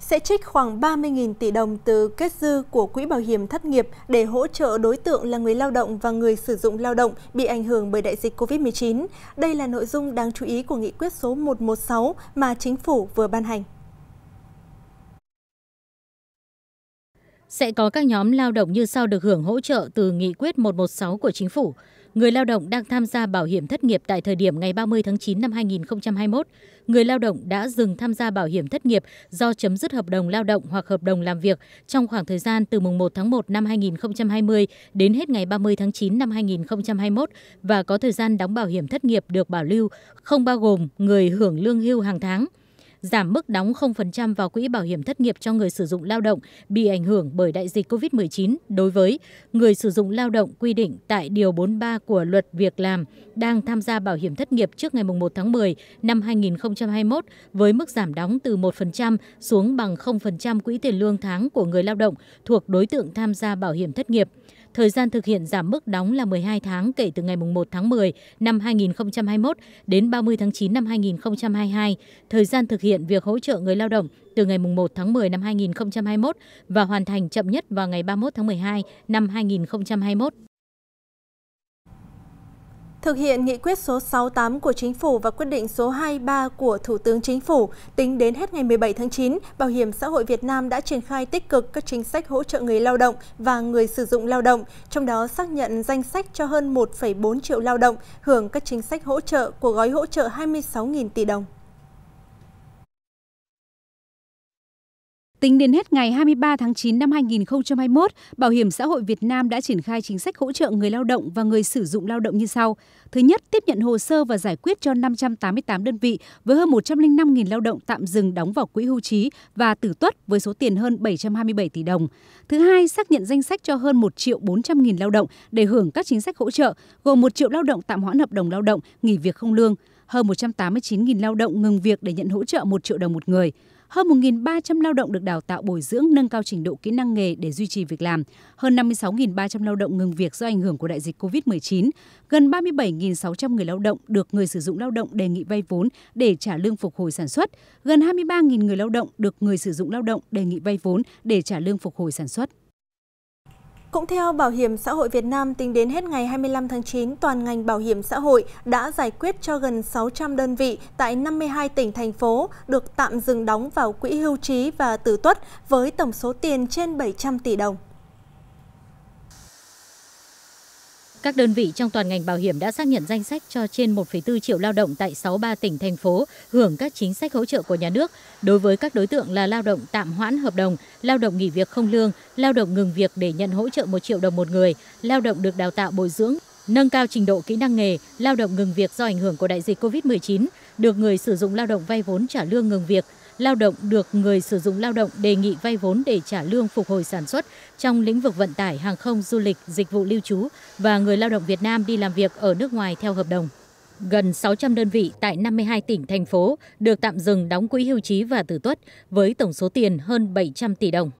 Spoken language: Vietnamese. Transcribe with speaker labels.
Speaker 1: sẽ trích khoảng 30.000 tỷ đồng từ kết dư của Quỹ Bảo hiểm Thất nghiệp để hỗ trợ đối tượng là người lao động và người sử dụng lao động bị ảnh hưởng bởi đại dịch COVID-19. Đây là nội dung đáng chú ý của nghị quyết số 116 mà chính phủ vừa ban hành.
Speaker 2: Sẽ có các nhóm lao động như sau được hưởng hỗ trợ từ nghị quyết 116 của chính phủ – người lao động đang tham gia bảo hiểm thất nghiệp tại thời điểm ngày ba mươi tháng chín năm hai hai nghìn mươi một, người lao động đã dừng tham gia bảo hiểm thất nghiệp do chấm dứt hợp đồng lao động hoặc hợp đồng làm việc trong khoảng thời gian từ mùng một tháng một năm hai hai nghìn mươi đến hết ngày ba mươi tháng chín năm hai hai nghìn mươi một và có thời gian đóng bảo hiểm thất nghiệp được bảo lưu, không bao gồm người hưởng lương hưu hàng tháng giảm mức đóng 0% vào quỹ bảo hiểm thất nghiệp cho người sử dụng lao động bị ảnh hưởng bởi đại dịch COVID-19 đối với người sử dụng lao động quy định tại Điều 43 của Luật Việc làm đang tham gia bảo hiểm thất nghiệp trước ngày 1 tháng 10 năm 2021 với mức giảm đóng từ 1% xuống bằng 0% quỹ tiền lương tháng của người lao động thuộc đối tượng tham gia bảo hiểm thất nghiệp. Thời gian thực hiện giảm mức đóng là 12 tháng kể từ ngày 1 tháng 10 năm 2021 đến 30 tháng 9 năm 2022. Thời gian thực hiện việc hỗ trợ người lao động từ ngày 1 tháng 10 năm 2021 và hoàn thành chậm nhất vào ngày 31 tháng 12 năm 2021. Thực hiện nghị quyết số 68
Speaker 1: của Chính phủ và quyết định số 23 của Thủ tướng Chính phủ, tính đến hết ngày 17 tháng 9, Bảo hiểm xã hội Việt Nam đã triển khai tích cực các chính sách hỗ trợ người lao động và người sử dụng lao động, trong đó xác nhận danh sách cho hơn 1,4 triệu lao động hưởng các chính sách hỗ trợ của gói hỗ trợ 26.000 tỷ đồng.
Speaker 3: Tính đến hết ngày 23 tháng 9 năm 2021, Bảo hiểm xã hội Việt Nam đã triển khai chính sách hỗ trợ người lao động và người sử dụng lao động như sau. Thứ nhất, tiếp nhận hồ sơ và giải quyết cho 588 đơn vị với hơn 105.000 lao động tạm dừng đóng vào quỹ hưu trí và tử tuất với số tiền hơn 727 tỷ đồng. Thứ hai, xác nhận danh sách cho hơn 1 triệu 400 000 lao động để hưởng các chính sách hỗ trợ, gồm 1 triệu lao động tạm hoãn hợp đồng lao động, nghỉ việc không lương, hơn 189.000 lao động ngừng việc để nhận hỗ trợ 1 triệu đồng một người. Hơn 1.300 lao động được đào tạo bồi dưỡng nâng cao trình độ kỹ năng nghề để duy trì việc làm. Hơn 56.300 lao động ngừng việc do ảnh hưởng của đại dịch COVID-19. Gần 37.600 người lao động được người sử dụng lao động đề nghị vay vốn để trả lương phục hồi sản xuất. Gần 23.000 người lao động được người sử dụng lao động đề nghị vay vốn để trả lương phục hồi sản xuất. Cũng theo Bảo
Speaker 1: hiểm xã hội Việt Nam, tính đến hết ngày 25 tháng 9, toàn ngành bảo hiểm xã hội đã giải quyết cho gần 600 đơn vị tại 52 tỉnh, thành phố được tạm dừng đóng vào quỹ hưu trí và tử tuất với tổng số tiền trên 700 tỷ đồng.
Speaker 2: Các đơn vị trong toàn ngành bảo hiểm đã xác nhận danh sách cho trên 1,4 triệu lao động tại 63 tỉnh thành phố hưởng các chính sách hỗ trợ của nhà nước. Đối với các đối tượng là lao động tạm hoãn hợp đồng, lao động nghỉ việc không lương, lao động ngừng việc để nhận hỗ trợ 1 triệu đồng một người, lao động được đào tạo bồi dưỡng, nâng cao trình độ kỹ năng nghề, lao động ngừng việc do ảnh hưởng của đại dịch COVID-19, được người sử dụng lao động vay vốn trả lương ngừng việc, lao động được người sử dụng lao động đề nghị vay vốn để trả lương phục hồi sản xuất trong lĩnh vực vận tải, hàng không, du lịch, dịch vụ lưu trú và người lao động Việt Nam đi làm việc ở nước ngoài theo hợp đồng. Gần 600 đơn vị tại 52 tỉnh, thành phố được tạm dừng đóng quỹ hưu trí và tử tuất với tổng số tiền hơn 700 tỷ đồng.